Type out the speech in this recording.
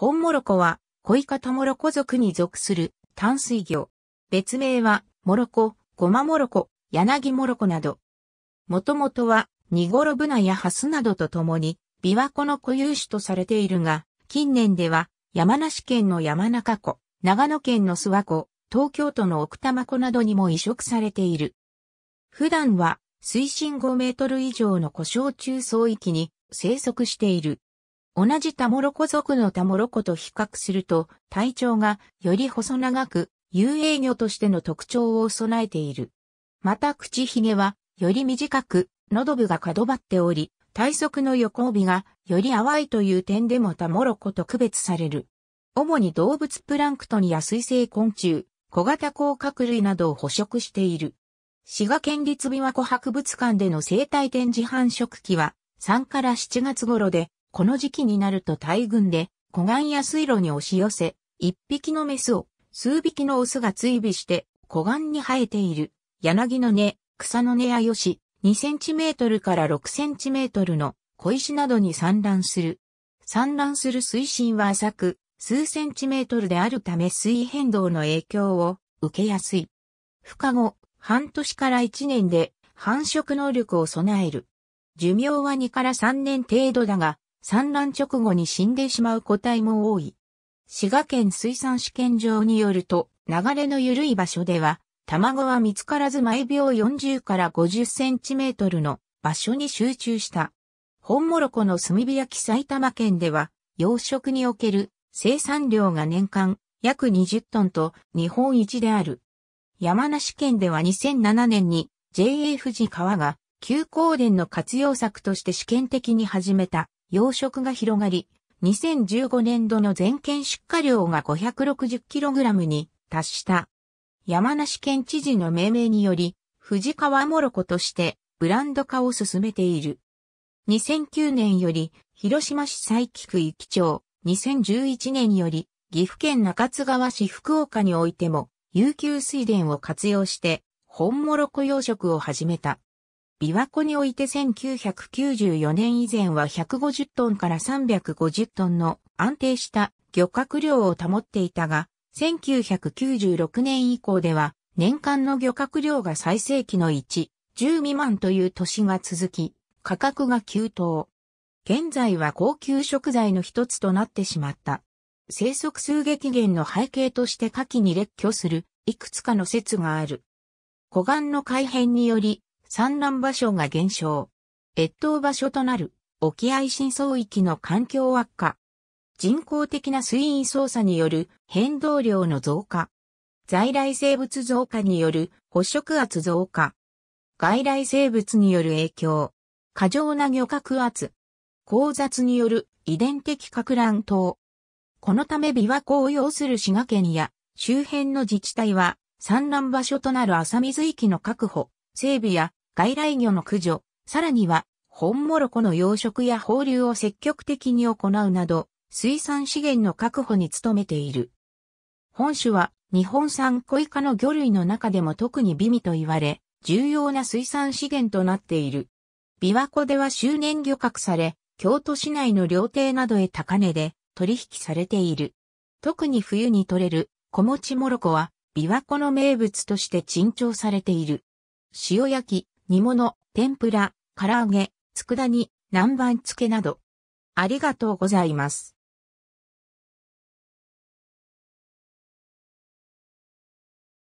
本モロコは、コイカトモロコ族に属する淡水魚。別名は、モロコ、ゴマモロコ、柳モロコなど。もともとは、ニゴロブナやハスなどと共に、琵琶湖の固有種とされているが、近年では、山梨県の山中湖、長野県の諏訪湖、東京都の奥多摩湖などにも移植されている。普段は、水深5メートル以上の湖沼中層域に生息している。同じタモロコ族のタモロコと比較すると、体長がより細長く、遊泳魚としての特徴を備えている。また口ひげは、より短く、喉部が角張っており、体側の横帯がより淡いという点でもタモロコと区別される。主に動物プランクトンや水生昆虫、小型甲殻類などを捕食している。滋賀県立琵琶湖博物館での生態展示繁殖期は3から7月頃でこの時期になると大群で湖岸や水路に押し寄せ、一匹のメスを数匹のオスが追尾して湖岸に生えている柳の根、草の根やよし、2センチメートルから6センチメートルの小石などに産卵する。産卵する水深は浅く、数センチメートルであるため水変動の影響を受けやすい。孵化後、半年から1年で繁殖能力を備える。寿命は2から3年程度だが、産卵直後に死んでしまう個体も多い。滋賀県水産試験場によると、流れの緩い場所では、卵は見つからず毎秒40から50センチメートルの場所に集中した。本諸ロの炭火焼き埼玉県では、養殖における生産量が年間約20トンと日本一である。山梨県では2007年に JA 富士川が休耕田の活用策として試験的に始めた養殖が広がり、2015年度の全県出荷量が 560kg に達した。山梨県知事の命名により、藤川もろことしてブランド化を進めている。2009年より、広島市佐伯区域町、2011年より、岐阜県中津川市福岡においても、有給水田を活用して、本モロコ養殖を始めた。琵琶湖において1994年以前は150トンから350トンの安定した漁獲量を保っていたが、1996年以降では年間の漁獲量が最盛期の1、10未満という年が続き、価格が急騰。現在は高級食材の一つとなってしまった。生息数激減の背景として夏季に列挙するいくつかの説がある。湖岸の改変により産卵場所が減少。越冬場所となる沖合深層域の環境悪化。人工的な水位操作による変動量の増加。在来生物増加による捕食圧増加。外来生物による影響。過剰な漁獲圧。交雑による遺伝的拡乱等。このため琵琶湖を要する滋賀県や周辺の自治体は産卵場所となる浅水域の確保、整備や外来魚の駆除、さらには、本モロコの養殖や放流を積極的に行うなど、水産資源の確保に努めている。本種は日本産小イカの魚類の中でも特に美味と言われ、重要な水産資源となっている。琵琶湖では周年漁獲され、京都市内の料亭などへ高値で取引されている。特に冬に取れる小餅もろこは琵琶湖の名物として珍重されている。塩焼き、煮物、天ぷら、唐揚げ、佃煮、南蛮漬けなど。ありがとうございます。